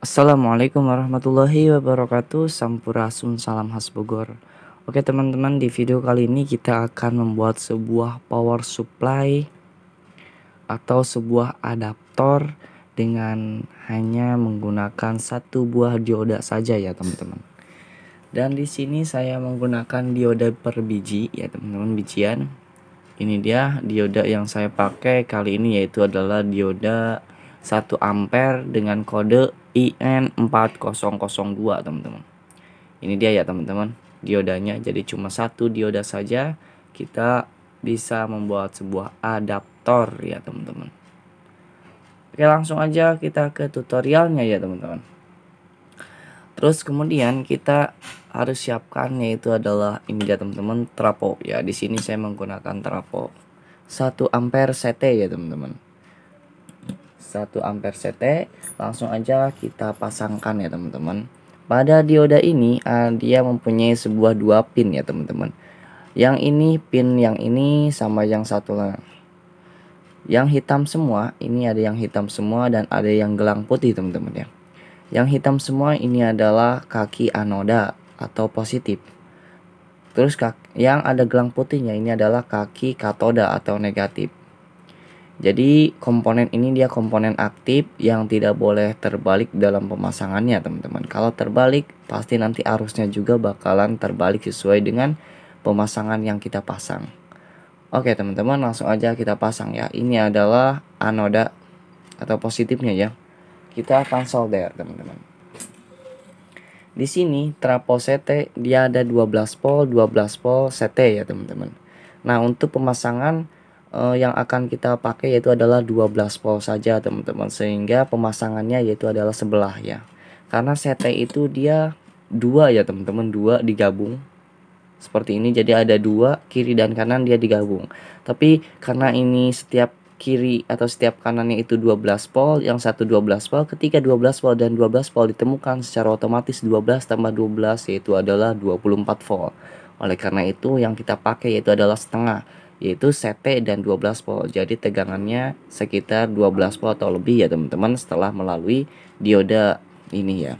Assalamualaikum warahmatullahi wabarakatuh Sampurasun salam khas Bogor Oke teman-teman di video kali ini kita akan membuat sebuah power supply Atau sebuah adaptor dengan hanya menggunakan satu buah dioda saja ya teman-teman Dan di sini saya menggunakan dioda per biji ya teman-teman bijian Ini dia dioda yang saya pakai kali ini yaitu adalah dioda 1 ampere dengan kode IN4002 teman-teman ini dia ya teman-teman diodanya jadi cuma satu dioda saja kita bisa membuat sebuah adaptor ya teman-teman Oke langsung aja kita ke tutorialnya ya teman-teman Terus kemudian kita harus siapkan yaitu adalah ini dia teman-teman trapo ya di sini saya menggunakan trapo 1 ampere CT ya teman-teman 1 ampere CT langsung aja kita pasangkan ya teman-teman pada dioda ini uh, dia mempunyai sebuah dua pin ya teman-teman yang ini pin yang ini sama yang satu lah yang hitam semua ini ada yang hitam semua dan ada yang gelang putih teman-teman ya yang hitam semua ini adalah kaki anoda atau positif terus yang ada gelang putihnya ini adalah kaki katoda atau negatif jadi komponen ini dia komponen aktif yang tidak boleh terbalik dalam pemasangannya teman-teman. Kalau terbalik pasti nanti arusnya juga bakalan terbalik sesuai dengan pemasangan yang kita pasang. Oke teman-teman langsung aja kita pasang ya. Ini adalah anoda atau positifnya ya. Kita akan solder teman-teman. Di sini trapo CT dia ada 12 volt, 12 volt CT ya teman-teman. Nah untuk pemasangan uh, yang akan kita pakai yaitu adalah 12 volt saja teman-teman sehingga pemasangannya yaitu adalah sebelah ya karena CT itu dia dua ya teman-teman dua digabung seperti ini jadi ada dua kiri dan kanan dia digabung tapi karena ini setiap kiri atau setiap kanannya itu 12 volt yang satu 12 volt ketika 12 volt dan 12 volt ditemukan secara otomatis 12 tambah 12 yaitu adalah 24 volt oleh karena itu yang kita pakai yaitu adalah setengah yaitu CT dan 12 volt. Jadi tegangannya sekitar 12 volt atau lebih ya teman-teman setelah melalui dioda ini ya.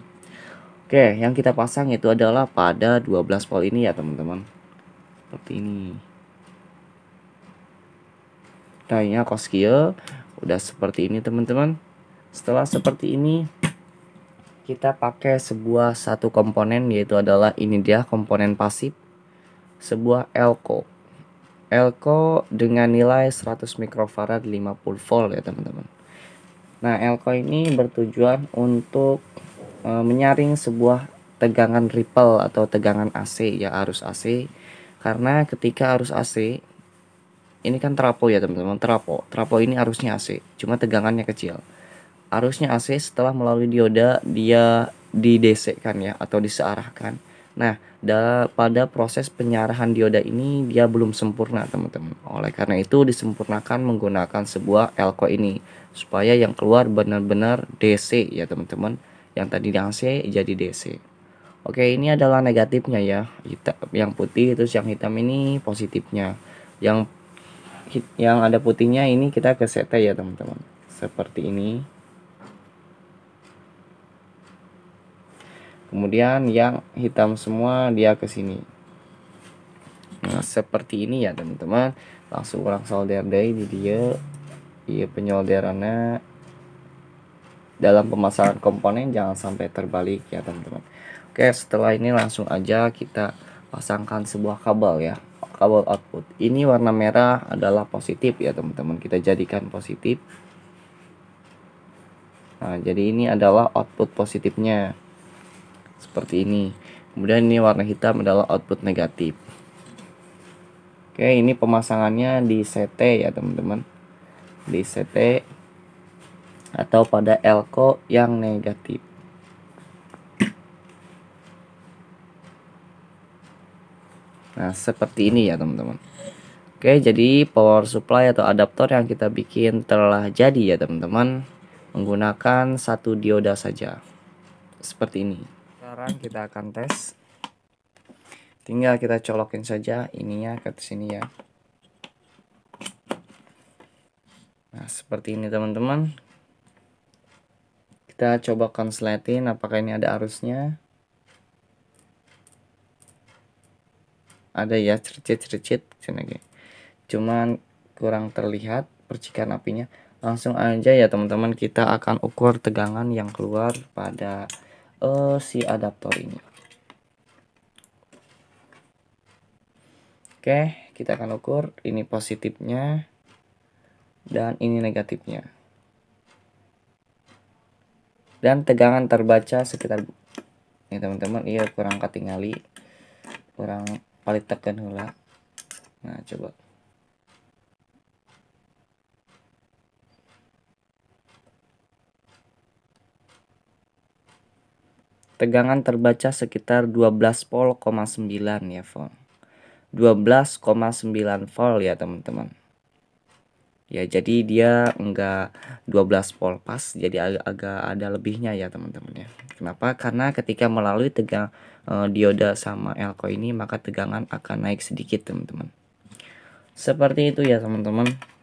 Oke, yang kita pasang itu adalah pada 12 volt ini ya teman-teman. Seperti ini. Tanya koskio udah seperti ini teman-teman. Setelah seperti ini kita pakai sebuah satu komponen yaitu adalah ini dia komponen pasif sebuah elko elko dengan nilai 100 mikrofarad 50 volt ya teman-teman nah elko ini bertujuan untuk e, menyaring sebuah tegangan ripple atau tegangan AC ya arus AC karena ketika arus AC ini kan trapo ya teman-teman trapo trapo ini arusnya AC cuma tegangannya kecil arusnya AC setelah melalui dioda dia didesekkan ya atau disearahkan Nah, pada proses penyarahan dioda ini dia belum sempurna, teman-teman. Oleh karena itu disempurnakan menggunakan sebuah elko ini supaya yang keluar benar-benar DC ya, teman-teman. Yang tadi AC jadi DC. Oke, ini adalah negatifnya ya. Hitam, yang putih itu yang hitam ini positifnya. Yang yang ada putihnya ini kita ke CT ya, teman-teman. Seperti ini. kemudian yang hitam semua dia ke sini nah seperti ini ya teman-teman langsung orang solder deh di dia iya penyolderannya dalam pemasangan komponen jangan sampai terbalik ya teman-teman oke setelah ini langsung aja kita pasangkan sebuah kabel ya kabel output ini warna merah adalah positif ya teman-teman kita jadikan positif nah jadi ini adalah output positifnya seperti ini kemudian ini warna hitam adalah output negatif oke ini pemasangannya di CT ya teman-teman di CT atau pada elko yang negatif Nah, seperti ini ya, teman-teman. Oke, jadi power supply atau adaptor yang kita bikin telah jadi ya, teman-teman. Menggunakan satu dioda saja. Seperti ini sekarang kita akan tes tinggal kita colokin saja ininya ke sini ya nah seperti ini teman-teman kita coba konsletin apakah ini ada arusnya ada ya cercit-cercit cuman kurang terlihat percikan apinya langsung aja ya teman-teman kita akan ukur tegangan yang keluar pada uh, si adaptor ini oke kita akan ukur ini positifnya dan ini negatifnya dan tegangan terbaca sekitar ini teman-teman iya kurang katingali kurang paling tekan hula nah coba Tegangan terbaca sekitar 12 volt, ya volt. 12,9 volt ya teman-teman. Ya jadi dia enggak 12 volt pas jadi ag agak ada lebihnya ya teman-teman ya. Kenapa? Karena ketika melalui tegang e, dioda sama elko ini maka tegangan akan naik sedikit teman-teman. Seperti itu ya teman-teman.